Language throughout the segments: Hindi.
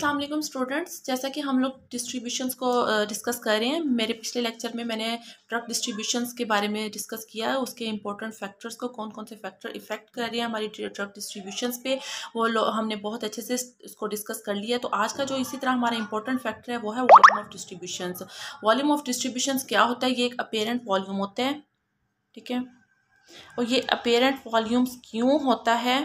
अस्सलाम वालेकुम स्टूडेंट्स जैसा कि हम लोग डिस्ट्रीब्यूशंस को डिस्कस कर रहे हैं मेरे पिछले लेक्चर में मैंने ड्रग डिस्ट्रीब्यूशंस के बारे में डिस्कस किया है उसके इंपॉर्टेंट फैक्टर्स को कौन कौन से फैक्टर इफेक्ट कर रहे हैं हमारी ड्रग डिस्ट्रीब्यूशंस पे वो हमने बहुत अच्छे से इसको डिस्कस कर लिया तो आज का जो इसी तरह हमारा इंपॉर्टेंट फैक्टर है वो है volume of distributions volume of distributions क्या होता है ये एक अपेरेंट वॉल्यूम होता है ठीक है और ये अपेरेंट वॉल्यूम्स क्यों होता है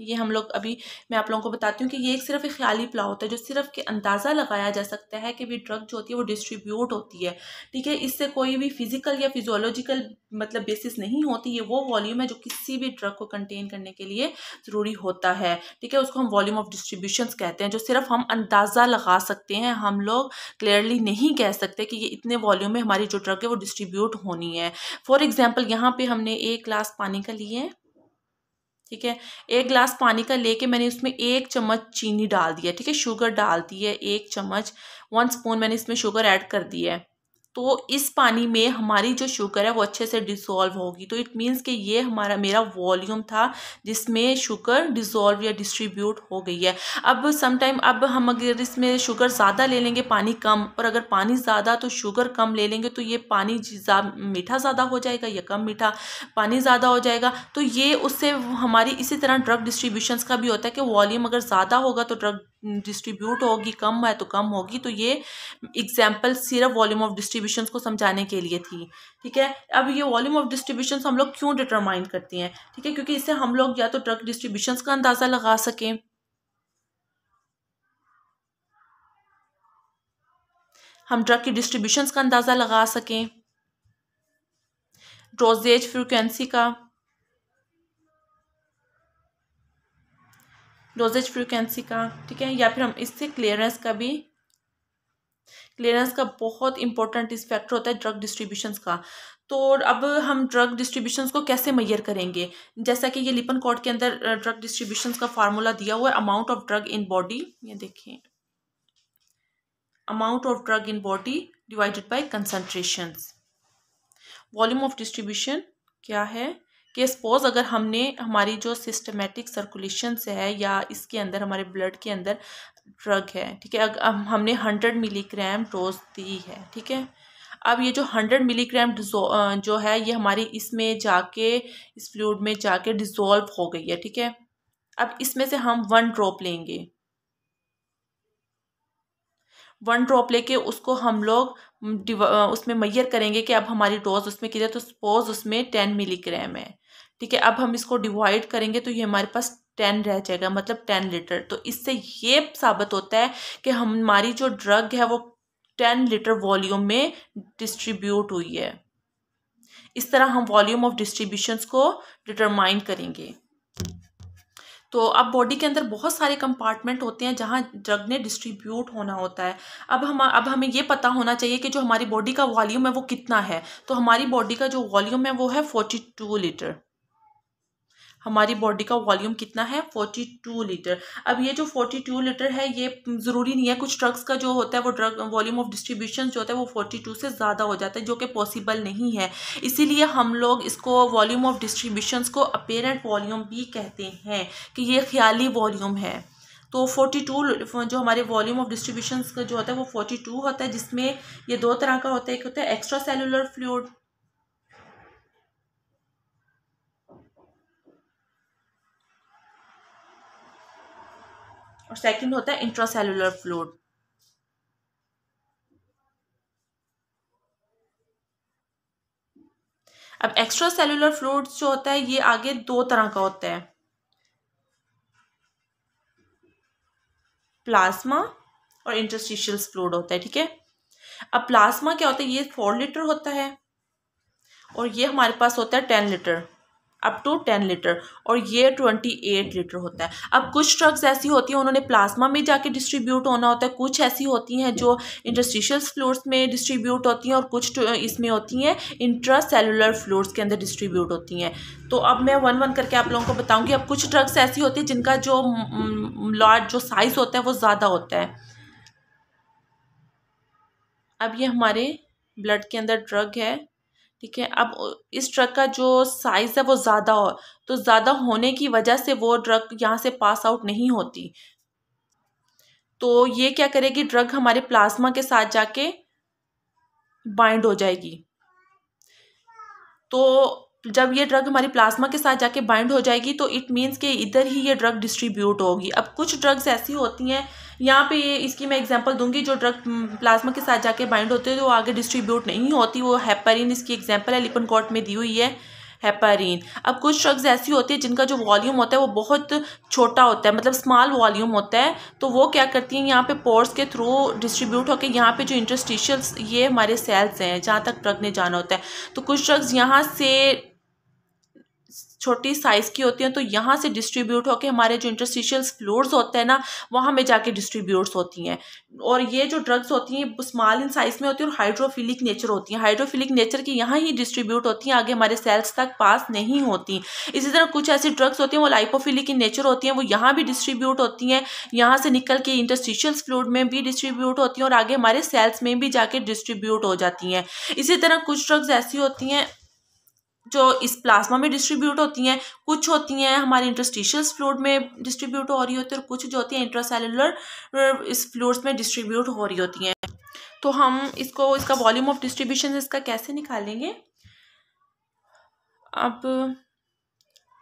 ये हम लोग अभी मैं आप लोगों को बताती हूँ कि ये एक सिर्फ एक ख्याली पुलाव होता है जो सिर्फ कि अंदाज़ा लगाया जा सकता है कि भी ड्रग जो होती है वो डिस्ट्रीब्यूट होती है ठीक है इससे कोई भी फिजिकल या फिजोलॉजिकल मतलब बेसिस नहीं होती ये वो वॉल्यूम है जो किसी भी ड्रग को कंटेन करने के लिए ज़रूरी होता है ठीक है उसको हम वॉल्यूम ऑफ डिस्ट्रीब्यूशन कहते हैं जो सिर्फ हम अंदाज़ा लगा सकते हैं हम लोग क्लियरली नहीं कह सकते कि ये इतने वॉल्यूम में हमारी जो ड्रग है वो डिस्ट्रीब्यूट होनी है फॉर एग्ज़ाम्पल यहाँ पर हमने एक ग्लास पानी का लिए ठीक है एक गिलास पानी का लेके मैंने उसमें एक चम्मच चीनी डाल दिया ठीक है शुगर डाल दी है एक चम्मच वन स्पून मैंने इसमें शुगर ऐड कर दिया है तो इस पानी में हमारी जो शुगर है वो अच्छे से डिसॉल्व होगी तो इट मीन्स कि ये हमारा मेरा वॉल्यूम था जिसमें शुगर डिसॉल्व या डिस्ट्रीब्यूट हो गई है अब समटाइम अब हम अगर इसमें शुगर ज़्यादा ले लेंगे पानी कम और अगर पानी ज़्यादा तो शुगर कम ले लेंगे तो ये पानी जा, मीठा ज़्यादा हो जाएगा या कम मीठा पानी ज़्यादा हो जाएगा तो ये उससे हमारी इसी तरह ड्रग डिस्ट्रीब्यूशन का भी होता है कि वॉल्यूम अगर ज़्यादा होगा तो ड्रग डिस्ट्रीब्यूट हम्म, होगी कम है तो कम होगी तो ये एग्जाम्पल सिर्फ वॉल्यूम ऑफ डिस्ट्रीब्यूशन को समझाने के लिए थी ठीक है अब ये वॉल्यूम ऑफ डिस्ट्रीब्यूशन हम लोग क्यों डिटरमाइन करती हैं ठीक है क्योंकि इससे हम लोग या तो ड्रग डिस्ट्रीब्यूशन का अंदाज़ा लगा सकें हम ड्रग की डिस्ट्रीब्यूशन का अंदाज़ा लगा सकें डोजेज फ्रिक्वेंसी का डोजेज फ्रिक्वेंसी का ठीक है या फिर हम इससे क्लियरेंस का भी क्लियरेंस का बहुत इंपॉर्टेंट इस फैक्टर होता है ड्रग डिस्ट्रीब्यूशन का तो अब हम ड्रग डिस्ट्रीब्यूशन को कैसे मैयर करेंगे जैसा कि ये लिपन कोड के अंदर ड्रग डिस्ट्रीब्यूशन का फार्मूला दिया हुआ है amount of drug in body ये देखें amount of drug in body divided by concentration volume of distribution क्या है कि सपोज़ अगर हमने हमारी जो सिस्टमेटिक सर्कुलेशन है या इसके अंदर हमारे ब्लड के अंदर ड्रग है ठीक है हमने हंड्रेड मिलीग्राम डोज दी है ठीक है अब ये जो हंड्रेड मिलीग्राम जो है ये हमारी इसमें जाके इस फ्लूड में जाके डिज़ोल्व हो गई है ठीक है अब इसमें से हम वन ड्रॉप लेंगे वन ड्रॉप लेके उसको हम लोग उसमें मैयर करेंगे कि अब हमारी डोज उसमें किधर तो सपोज उसमें टेन मिलीग्राम है ठीक है अब हम इसको डिवाइड करेंगे तो ये हमारे पास टेन रह जाएगा मतलब टेन लीटर तो इससे ये साबित होता है कि हमारी जो ड्रग है वो टेन लीटर वॉल्यूम में डिस्ट्रीब्यूट हुई है इस तरह हम वॉल्यूम ऑफ डिस्ट्रीब्यूशन को डिटरमाइन करेंगे तो अब बॉडी के अंदर बहुत सारे कंपार्टमेंट होते हैं जहाँ ड्रग ने डिस्ट्रीब्यूट होना होता है अब हम अब हमें ये पता होना चाहिए कि जो हमारी बॉडी का वॉल्यूम है वो कितना है तो हमारी बॉडी का जो वॉल्यूम है वो है फोर्टी टू लीटर हमारी बॉडी का वॉल्यूम कितना है फोर्टी टू लीटर अब ये जो फोर्टी टू लीटर है ये ज़रूरी नहीं है कुछ ड्रग्स का जो होता है वो ड्रग वॉल्यूम ऑफ डिस्ट्रीब्यूशन जो होता है वो 42 टू से ज़्यादा हो जाता है जो कि पॉसिबल नहीं है इसीलिए हम लोग इसको वॉल्यूम ऑफ डिस्ट्रीब्यूशन को अपेरेंट वॉल्यूम भी कहते हैं कि ये ख्याली वॉल्यूम है तो 42 टू जो हमारे वॉल्यूम ऑफ डिस्ट्रीब्यूशन का जो होता है वो 42 टू होता है जिसमें ये दो तरह का होता है एक होता है एक्स्ट्रा सेलुलर फ्लूड और सेकंड होता है इंट्रासेलुलर फ्लूड अब एक्स्ट्रा सेलुलर फ्लूड जो होता है ये आगे दो तरह का होता है प्लाज्मा और इंटरस्टिशियल फ्लूड होता है ठीक है अब प्लाज्मा क्या होता है ये फोर लीटर होता है और ये हमारे पास होता है ten litre up to ten litre और ये ट्वेंटी एट लीटर होता है अब कुछ ड्रग्स ऐसी होती हैं उन्होंने प्लाज्मा में जाके डिस्ट्रीब्यूट होना होता है कुछ ऐसी होती हैं जो इंटरस्टिशियल फ्लोर्स में डिस्ट्रीब्यूट होती हैं और कुछ तो इसमें होती हैं इंट्रा सेलुलर फ्लोर्स के अंदर डिस्ट्रीब्यूट होती हैं तो अब मैं वन वन करके आप लोगों को बताऊँगी अब कुछ ड्रग्स ऐसी होती हैं जिनका जो लार्ज जो साइज़ होता है वो ज़्यादा होता है अब ये हमारे ब्लड के अंदर ड्रग है ठीक है अब इस ट्रक का जो साइज़ है वो ज़्यादा हो तो ज़्यादा होने की वजह से वो ड्रग यहाँ से पास आउट नहीं होती तो ये क्या करेगी ड्रग हमारे प्लाज्मा के साथ जाके बाइंड हो जाएगी तो जब ये ड्रग हमारी प्लाज्मा के साथ जाके बाइंड हो जाएगी तो इट मीन्स कि इधर ही ये ड्रग डिस्ट्रीब्यूट होगी अब कुछ ड्रग्स ऐसी होती हैं यहाँ पे ये इसकी मैं एग्जांपल दूंगी जो ड्रग प्लाज्मा हम्म, के साथ जाके बाइंड होते हैं तो वो आगे डिस्ट्रीब्यूट नहीं होती वो हैपरिन इसकी एग्जाम्पल है लिपन कोर्ट में दी हुई है हेपारीन अब कुछ ड्रग्स ऐसी होती है जिनका जो वॉल्यूम होता है वो बहुत छोटा होता है मतलब स्मॉल वॉल्यूम होता है तो वो क्या करती हैं यहाँ पे पोर्स के थ्रू डिस्ट्रीब्यूट होकर यहाँ पे जो इंटरस्टिशियल्स ये हमारे सेल्स हैं जहाँ तक ड्रग ने जाना होता है तो कुछ ड्रग्स यहाँ से छोटी साइज़ की होती हैं तो यहाँ से डिस्ट्रीब्यूट होकर हमारे जो इंटरस्टिशियल फ्लोर्स होते हैं ना वहाँ में जाके डिस्ट्रीब्यूट्स होती हैं और ये जो ड्रग्स होती हैं स्मॉल इन साइज़ में होती है और हाइड्रोफिलिक नेचर होती हैं हाइड्रोफिलिक नेचर की यहाँ ही डिस्ट्रीब्यूट होती हैं आगे हमारे सेल्स तक पास नहीं होती इसी तरह कुछ ऐसी ड्रग्स होती हैं वो लाइपोफिलिक इन नेचर होती हैं वो यहाँ भी डिस्ट्रीब्यूट होती हैं यहाँ से निकल के इंटरस्टिशियल फ्लूड में भी डिस्ट्रीब्यूट होती हैं और आगे हमारे सेल्स में भी जाके डिस्ट्रीब्यूट हो जाती हैं इसी तरह कुछ ड्रग्स ऐसी होती हैं जो इस प्लाज्मा में डिस्ट्रीब्यूट होती हैं कुछ होती हैं हमारे इंटरस्टिशियल्स फ्लूड में डिस्ट्रीब्यूट हो रही होती है और कुछ जो होती हैं इंट्रासेलुलर इस फ्लूड्स में डिस्ट्रीब्यूट हो रही होती हैं तो हम इसको इसका वॉल्यूम ऑफ डिस्ट्रीब्यूशन इसका कैसे निकालेंगे अब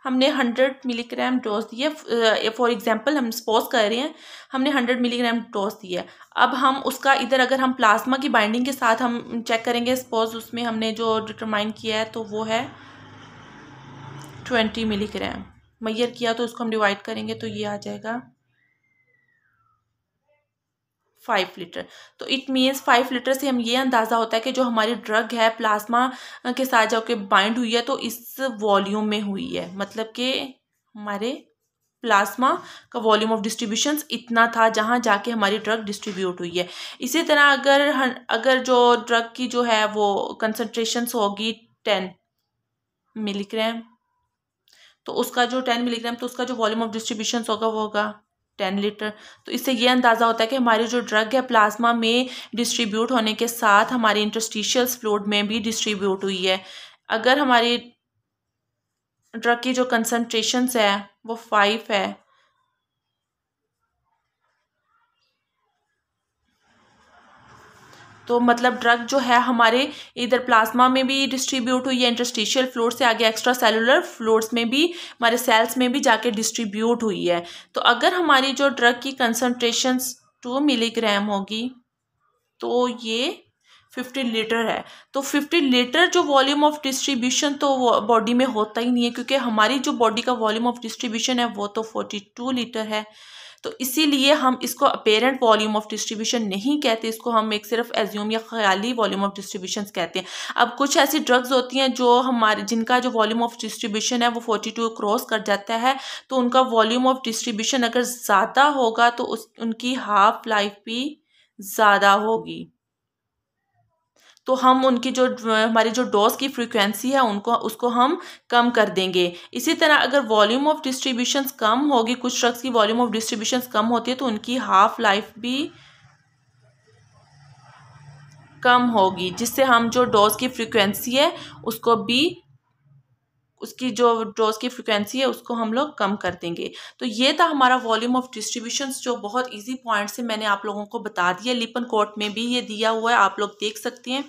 हमने 100 मिलीग्राम डोज दी है फॉर एग्जांपल हम सपोज कर रहे हैं हमने 100 मिलीग्राम डोज दी है अब हम उसका इधर अगर हम प्लाज्मा की बाइंडिंग के साथ हम चेक करेंगे सपोज उसमें हमने जो डिटरमाइन किया है तो वो है ट्वेंटी मिलीग्राम मैयर किया तो उसको हम डिवाइड करेंगे तो ये आ जाएगा फाइव लीटर तो इट मीन्स फाइव लीटर से हम ये अंदाज़ा होता है कि जो हमारी ड्रग है प्लाज्मा के साथ जाके बाइंड हुई है तो इस वॉल्यूम में हुई है मतलब कि हमारे प्लाज्मा का वॉल्यूम ऑफ डिस्ट्रीब्यूशन इतना था जहाँ जाके हमारी ड्रग डिस्ट्रीब्यूट हुई है इसी तरह अगर अगर जो ड्रग की जो है वो कंसनट्रेशन होगी टेन मिलीग्राम तो उसका जो टेन मिलीग्राम तो उसका जो वॉल्यूम ऑफ डिस्ट्रीब्यूशन होगा वो होगा टेन लीटर तो इससे ये अंदाज़ा होता है कि हमारी जो ड्रग है प्लाज्मा में डिस्ट्रीब्यूट होने के साथ हमारी इंटरस्टिशियल्स फ्लूड में भी डिस्ट्रीब्यूट हुई है अगर हमारी ड्रग की जो कंसनट्रेशन है वो फाइव है तो मतलब ड्रग जो है हमारे इधर प्लाज्मा में भी डिस्ट्रीब्यूट हुई है इंटरस्टिशियल फ्लोर से आगे एक्स्ट्रा सेलुलर फ्लोर्स में भी हमारे सेल्स में भी जाके डिस्ट्रीब्यूट हुई है तो अगर हमारी जो ड्रग की कंसनट्रेशन टू मिलीग्राम होगी तो ये फिफ्टी लीटर है तो फिफ्टी लीटर जो वॉल्यूम ऑफ डिस्ट्रीब्यूशन तो बॉडी में होता ही नहीं है क्योंकि हमारी जो बॉडी का वॉल्यूम ऑफ डिस्ट्रीब्यूशन है वो तो फोर्टी टू लीटर है तो इसीलिए हम इसको अपेरेंट वॉल्यूम ऑफ डिस्ट्रीब्यूशन नहीं कहते इसको हम एक सिर्फ एज्यूम या ख्याली वॉल्यूम ऑफ डिस्ट्रीब्यूशन कहते हैं अब कुछ ऐसी ड्रग्स होती हैं जो हमारे जिनका जो वॉल्यूम ऑफ डिस्ट्रीब्यूशन है वो फोर्टी टू क्रॉस कर जाता है तो उनका वॉल्यूम ऑफ डिस्ट्रीब्यूशन अगर ज़्यादा होगा तो उस उनकी हाफ लाइफ भी ज़्यादा होगी तो हम उनकी जो हमारी जो डोज की फ्रिक्वेंसी है उनको उसको हम कम कर देंगे इसी तरह अगर वॉल्यूम ऑफ डिस्ट्रीब्यूशंस कम होगी कुछ शख्स की वॉल्यूम ऑफ डिस्ट्रीब्यूशंस कम होती है तो उनकी हाफ लाइफ भी कम होगी जिससे हम जो डोज की फ्रीक्वेंसी है उसको भी उसकी जो ड्रॉज की फ्रिक्वेंसी है उसको हम लोग कम कर देंगे तो ये था हमारा वॉल्यूम ऑफ डिस्ट्रीब्यूशन जो बहुत इजी पॉइंट से मैंने आप लोगों को बता दिया लिपन कोर्ट में भी ये दिया हुआ है आप लोग देख सकते हैं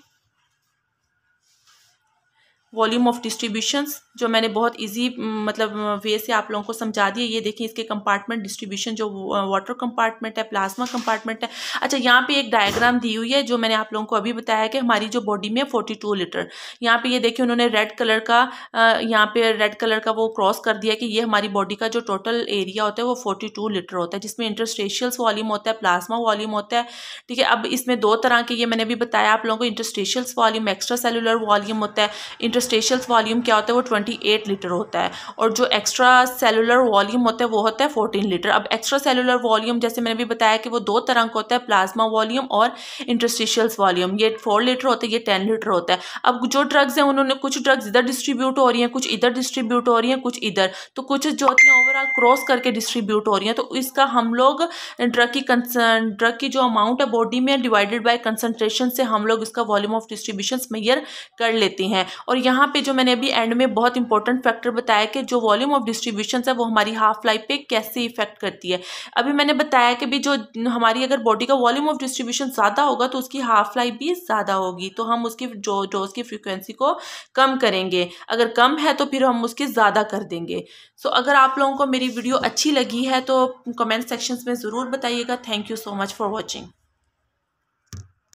वॉल्यूम ऑफ डिस्ट्रीब्यूशंस जो मैंने बहुत इजी मतलब वे से आप लोगों को समझा दिए ये देखिए इसके कंपार्टमेंट डिस्ट्रीब्यूशन जो वाटर कंपार्टमेंट है प्लाज्मा कंपार्टमेंट है अच्छा यहाँ पे एक डायग्राम दी हुई है जो मैंने आप लोगों को अभी बताया कि हमारी जो बॉडी में फोर्टी टू लीटर यहाँ पे ये देखिए उन्होंने रेड कलर का यहाँ पे रेड कलर का वो क्रॉस कर दिया कि ये हमारी बॉडी का जो टोटल एरिया होता है वो फोर्टी टू लीटर होता है जिसमें इंटरस्टेशियल्स वॉल्यूम होता है प्लाज्मा वॉल्यूम होता है ठीक है अब इसमें दो तरह के ये मैंने अभी बताया आप लोगों को interstitials volume extracellular volume होता है इंटर इंटरस्टेशल वॉल्यूम क्या होता है वो ट्वेंटी एट लीटर होता है और जो एक्स्ट्रा सेलुलर वॉल्यूम होता है वो होता है फोर्टीन लीटर अब एक्स्ट्रा सेलुलर वॉल्यूम जैसे मैंने भी बताया कि वो दो तरह का होता है प्लाज्मा वॉल्यूम और इंटरस्टिशियल्स वॉल्यूम ये फोर लीटर होता है ये टेन लीटर होता है अब जो ड्रग्स हैं उन्होंने कुछ ड्रग्स इधर डिस्ट्रीब्यूट हो रही हैं कुछ इधर डिस्ट्रीब्यूट हो रही हैं कुछ इधर तो कुछ जो होती हैं ओवरऑल क्रॉस करके डिस्ट्रीब्यूट हो रही हैं तो इसका हम लोग ड्रग की ड्रग की जो अमाउंट है बॉडी में डिवाइडेड बाय कंसंट्रेशन से हम लोग इसका वॉल्यूम ऑफ डिस्ट्रीब्यूशन मैयर कर लेती हैं और यहाँ पे जो मैंने अभी एंड में बहुत इंपॉर्टेंट फैक्टर बताया कि जो वॉल्यूम ऑफ डिस्ट्रीब्यूशन है वो हमारी हाफ लाइफ पे कैसे इफेक्ट करती है अभी मैंने बताया कि भी जो हमारी अगर बॉडी का वॉल्यूम ऑफ डिस्ट्रीब्यूशन ज़्यादा होगा तो उसकी हाफ लाइफ भी ज़्यादा होगी तो हम उसकी जो डोज की फ्रिक्वेंसी को कम करेंगे अगर कम है तो फिर हम उसकी ज़्यादा कर देंगे सो so, अगर आप लोगों को मेरी वीडियो अच्छी लगी है तो कमेंट सेक्शंस में ज़रूर बताइएगा thank you so much for watching